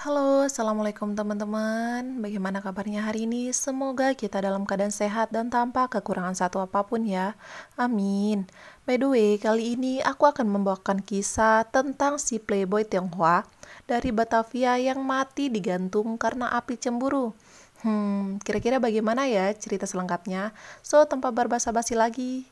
Halo, assalamualaikum teman-teman. Bagaimana kabarnya hari ini? Semoga kita dalam keadaan sehat dan tanpa kekurangan satu apapun ya. Amin. By the way, kali ini aku akan membawakan kisah tentang si playboy Tionghoa dari Batavia yang mati digantung karena api cemburu. Hmm, kira-kira bagaimana ya cerita selengkapnya? So, tanpa berbasa-basi lagi,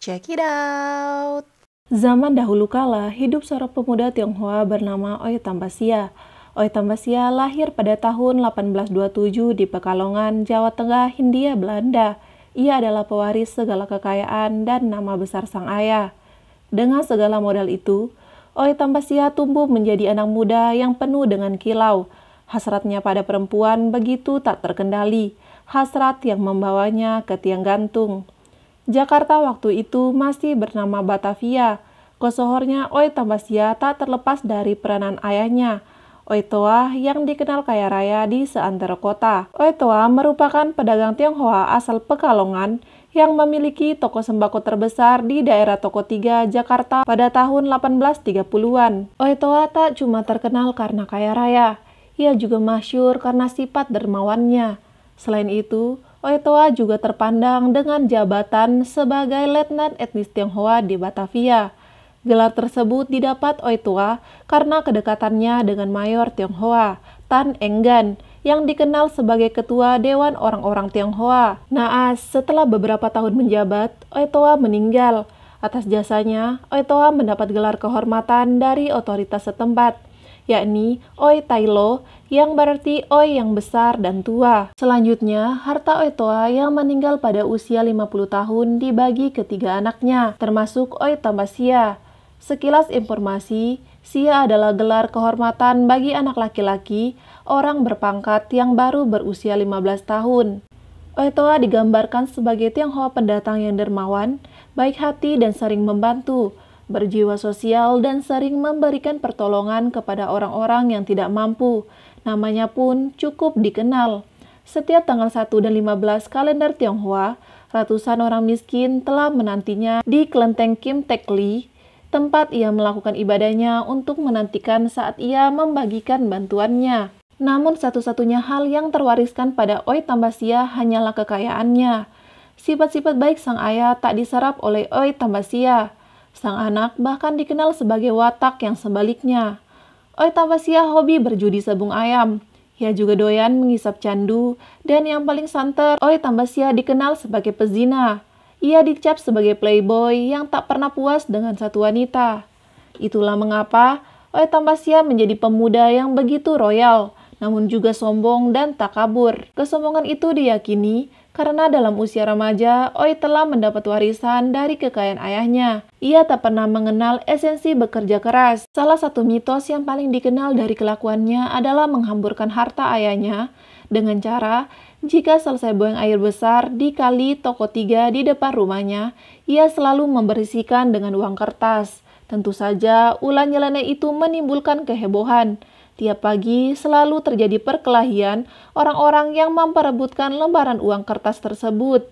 check it out! Zaman dahulu kala, hidup seorang pemuda Tionghoa bernama Oy Tambasia Oitamasya lahir pada tahun 1827 di Pekalongan, Jawa Tengah, Hindia, Belanda. Ia adalah pewaris segala kekayaan dan nama besar sang ayah. Dengan segala modal itu, Oi Tambasia tumbuh menjadi anak muda yang penuh dengan kilau. Hasratnya pada perempuan begitu tak terkendali, hasrat yang membawanya ke tiang gantung. Jakarta waktu itu masih bernama Batavia. Kosohornya Oi Tambasia tak terlepas dari peranan ayahnya – Oetoa yang dikenal kaya raya di seantero kota. Oetoa merupakan pedagang Tionghoa asal Pekalongan yang memiliki toko sembako terbesar di daerah Toko 3, Jakarta pada tahun 1830-an. Oetoa tak cuma terkenal karena kaya raya, ia juga masyur karena sifat dermawannya. Selain itu, Oetoa juga terpandang dengan jabatan sebagai Letnan Etnis Tionghoa di Batavia. Gelar tersebut didapat Oi Tua karena kedekatannya dengan Mayor Tionghoa, Tan Enggan, yang dikenal sebagai ketua Dewan Orang-orang Tionghoa. Naas, setelah beberapa tahun menjabat, Oi Tua meninggal. Atas jasanya, Oi Tua mendapat gelar kehormatan dari otoritas setempat, yakni Oi Tailo yang berarti Oi yang besar dan tua. Selanjutnya, harta Oi Toa yang meninggal pada usia 50 tahun dibagi ketiga anaknya, termasuk Oi Tambasia. Sekilas informasi, SIA adalah gelar kehormatan bagi anak laki-laki, orang berpangkat yang baru berusia 15 tahun. Oetoa digambarkan sebagai Tionghoa pendatang yang dermawan, baik hati dan sering membantu, berjiwa sosial dan sering memberikan pertolongan kepada orang-orang yang tidak mampu. Namanya pun cukup dikenal. Setiap tanggal 1 dan 15 kalender Tionghoa, ratusan orang miskin telah menantinya di kelenteng Kim Tek Lee tempat ia melakukan ibadahnya untuk menantikan saat ia membagikan bantuannya. Namun satu-satunya hal yang terwariskan pada Oi Tambasia hanyalah kekayaannya. Sifat-sifat baik sang ayah tak diserap oleh Oi Tambasia. Sang anak bahkan dikenal sebagai watak yang sebaliknya. Oi Tambasia hobi berjudi sabung ayam. Ia juga doyan mengisap candu, dan yang paling santer, Oi Tambasia dikenal sebagai pezina. Ia dicap sebagai playboy yang tak pernah puas dengan satu wanita. Itulah mengapa Oe Tambasia menjadi pemuda yang begitu royal, namun juga sombong dan tak kabur. Kesombongan itu diyakini karena dalam usia remaja, Oi telah mendapat warisan dari kekayaan ayahnya. Ia tak pernah mengenal esensi bekerja keras. Salah satu mitos yang paling dikenal dari kelakuannya adalah menghamburkan harta ayahnya dengan cara jika selesai buang air besar di kali toko tiga di depan rumahnya, ia selalu membersihkan dengan uang kertas. Tentu saja, ulah nyeleneh itu menimbulkan kehebohan. Tiap pagi selalu terjadi perkelahian orang-orang yang memperebutkan lembaran uang kertas tersebut.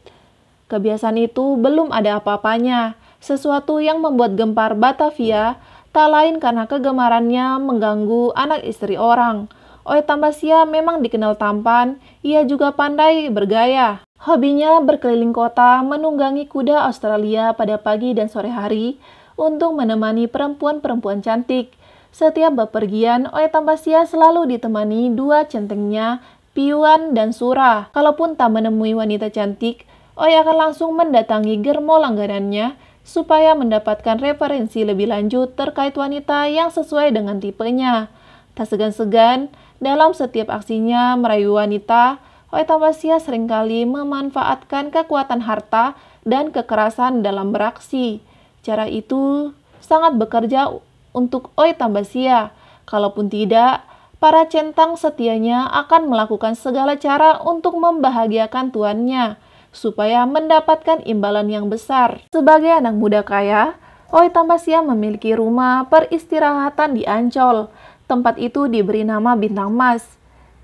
Kebiasaan itu belum ada apa-apanya, sesuatu yang membuat gempar Batavia tak lain karena kegemarannya mengganggu anak istri orang. Oe Tambasia memang dikenal tampan, ia juga pandai bergaya. Hobinya berkeliling kota menunggangi kuda Australia pada pagi dan sore hari untuk menemani perempuan-perempuan cantik. Setiap bepergian, Oe Tambasia selalu ditemani dua centengnya, Piuan dan Sura. Kalaupun tak menemui wanita cantik, Oe akan langsung mendatangi germo langganannya supaya mendapatkan referensi lebih lanjut terkait wanita yang sesuai dengan tipenya. Tak segan-segan, dalam setiap aksinya merayu wanita, Oetawasia seringkali memanfaatkan kekuatan harta dan kekerasan dalam beraksi. Cara itu sangat bekerja untuk Oetamasia. Kalaupun tidak, para centang setianya akan melakukan segala cara untuk membahagiakan tuannya supaya mendapatkan imbalan yang besar. Sebagai anak muda kaya, Oe memiliki rumah peristirahatan di Ancol tempat itu diberi nama Bintang Mas.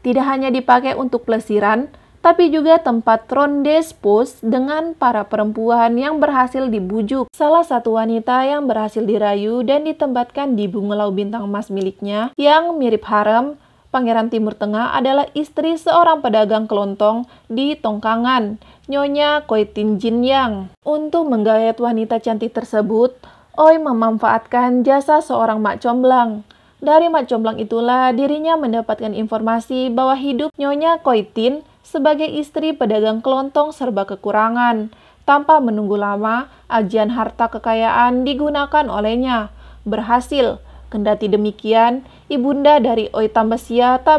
Tidak hanya dipakai untuk plesiran, tapi juga tempat ronde spus dengan para perempuan yang berhasil dibujuk. Salah satu wanita yang berhasil dirayu dan ditempatkan di bungalow bintang emas miliknya yang mirip harem, Pangeran Timur Tengah adalah istri seorang pedagang kelontong di Tongkangan, Nyonya Koitin Jin Yang. Untuk menggayat wanita cantik tersebut, Oi memanfaatkan jasa seorang mak comblang. Dari Mat Jomblang itulah dirinya mendapatkan informasi bahwa hidup Nyonya Koitin sebagai istri pedagang kelontong serba kekurangan. Tanpa menunggu lama, ajian harta kekayaan digunakan olehnya. Berhasil. Kendati demikian, ibunda dari Oi tak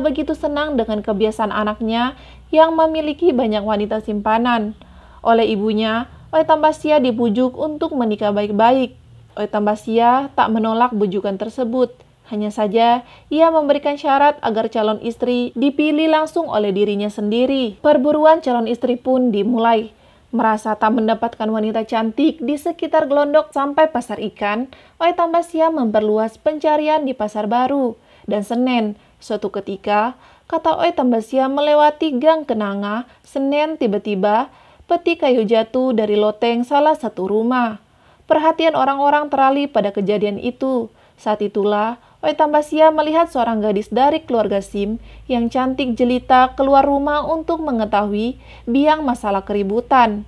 begitu senang dengan kebiasaan anaknya yang memiliki banyak wanita simpanan. Oleh ibunya, Oi Tambasia dipujuk untuk menikah baik-baik. Oi tak menolak bujukan tersebut. Hanya saja, ia memberikan syarat agar calon istri dipilih langsung oleh dirinya sendiri. Perburuan calon istri pun dimulai. Merasa tak mendapatkan wanita cantik di sekitar gelondok sampai pasar ikan, Oe Tambasia memperluas pencarian di pasar baru. Dan Senen, suatu ketika, kata Oe Tambasia melewati gang Kenanga, Senen tiba-tiba peti kayu jatuh dari loteng salah satu rumah. Perhatian orang-orang teralih pada kejadian itu saat itulah, Oi Tambasia melihat seorang gadis dari keluarga Sim yang cantik jelita keluar rumah untuk mengetahui biang masalah keributan.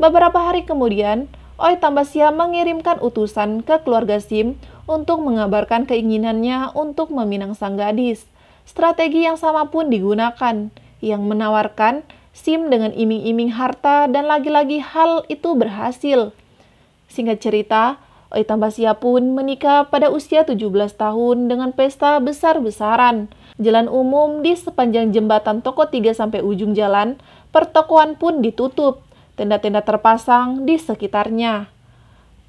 Beberapa hari kemudian, Oi Tambasia mengirimkan utusan ke keluarga Sim untuk mengabarkan keinginannya untuk meminang sang gadis. Strategi yang sama pun digunakan, yang menawarkan SIM dengan iming-iming harta dan lagi-lagi hal itu berhasil. Singkat cerita, Basia pun menikah pada usia 17 tahun dengan pesta besar-besaran. Jalan umum di sepanjang jembatan toko 3 sampai ujung jalan, pertokoan pun ditutup. Tenda-tenda terpasang di sekitarnya.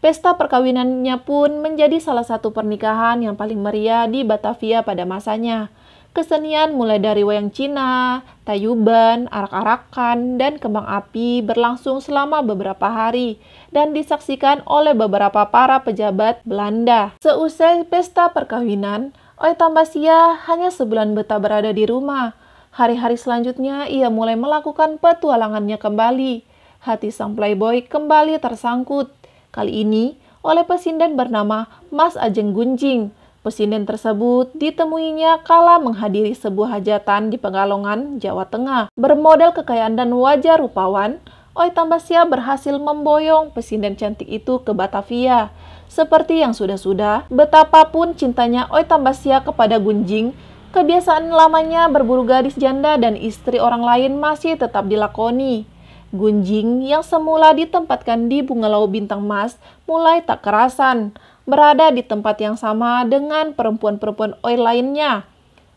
Pesta perkawinannya pun menjadi salah satu pernikahan yang paling meriah di Batavia pada masanya. Kesenian mulai dari wayang Cina, tayuban, arak-arakan, dan kembang api berlangsung selama beberapa hari dan disaksikan oleh beberapa para pejabat Belanda. Seusai pesta perkawinan, Oetambasia hanya sebulan betah berada di rumah. Hari-hari selanjutnya ia mulai melakukan petualangannya kembali. Hati sang playboy kembali tersangkut. Kali ini oleh pesindan bernama Mas Ajeng Gunjing – Pesinden tersebut ditemuinya kala menghadiri sebuah hajatan di Pegalongan, Jawa Tengah. Bermodal kekayaan dan wajah rupawan, Oi Tambasia berhasil memboyong pesinden cantik itu ke Batavia. Seperti yang sudah-sudah, betapapun cintanya Oi Tambasia kepada Gunjing, kebiasaan lamanya berburu gadis janda dan istri orang lain masih tetap dilakoni. Gunjing yang semula ditempatkan di Bunga Laut Bintang Emas mulai tak kerasan berada di tempat yang sama dengan perempuan-perempuan Oi lainnya.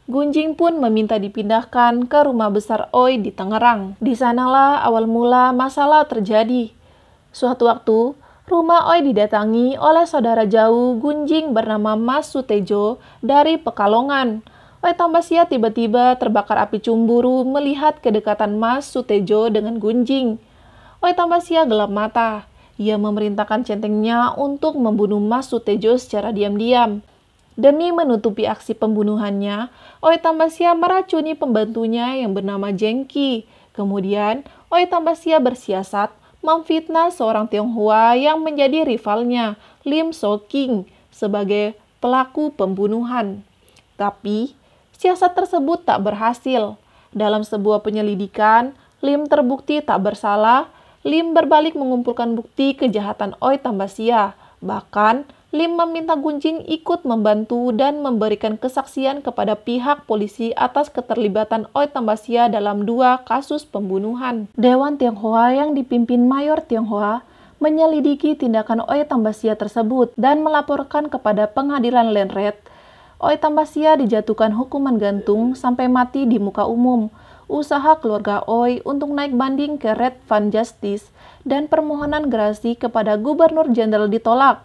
Gunjing pun meminta dipindahkan ke rumah besar Oi di Tangerang. Di sanalah awal mula masalah terjadi. Suatu waktu, rumah Oi didatangi oleh saudara jauh Gunjing bernama Mas Sutejo dari Pekalongan. Oi Tambasia tiba-tiba terbakar api cumburu melihat kedekatan Mas Sutejo dengan Gunjing. Oi Tambasia gelap mata. Ia memerintahkan centengnya untuk membunuh Mas Sutejo secara diam-diam. Demi menutupi aksi pembunuhannya, Oi Tambasia meracuni pembantunya yang bernama Jengki. Kemudian, Oi Tambasia bersiasat memfitnah seorang Tionghoa yang menjadi rivalnya, Lim So King, sebagai pelaku pembunuhan. Tapi, siasat tersebut tak berhasil. Dalam sebuah penyelidikan, Lim terbukti tak bersalah Lim berbalik mengumpulkan bukti kejahatan Oi Tambasia. Bahkan, Lim meminta Gunjing ikut membantu dan memberikan kesaksian kepada pihak polisi atas keterlibatan Oi Tambasia dalam dua kasus pembunuhan. Dewan Tionghoa yang dipimpin Mayor Tionghoa menyelidiki tindakan Oi Tambasia tersebut dan melaporkan kepada pengadilan Lenret. Oi Tambasia dijatuhkan hukuman gantung sampai mati di muka umum usaha keluarga Oi untuk naik banding ke Red Van Justice dan permohonan gerasi kepada Gubernur Jenderal ditolak.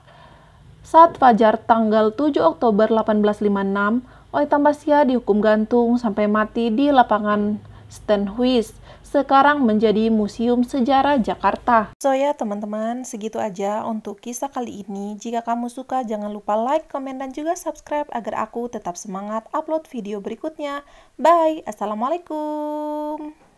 Saat Fajar tanggal 7 Oktober 1856, Oi Tambasia dihukum gantung sampai mati di lapangan Stenhuis, sekarang menjadi Museum Sejarah Jakarta. So ya teman-teman, segitu aja untuk kisah kali ini. Jika kamu suka, jangan lupa like, komen, dan juga subscribe agar aku tetap semangat upload video berikutnya. Bye, Assalamualaikum.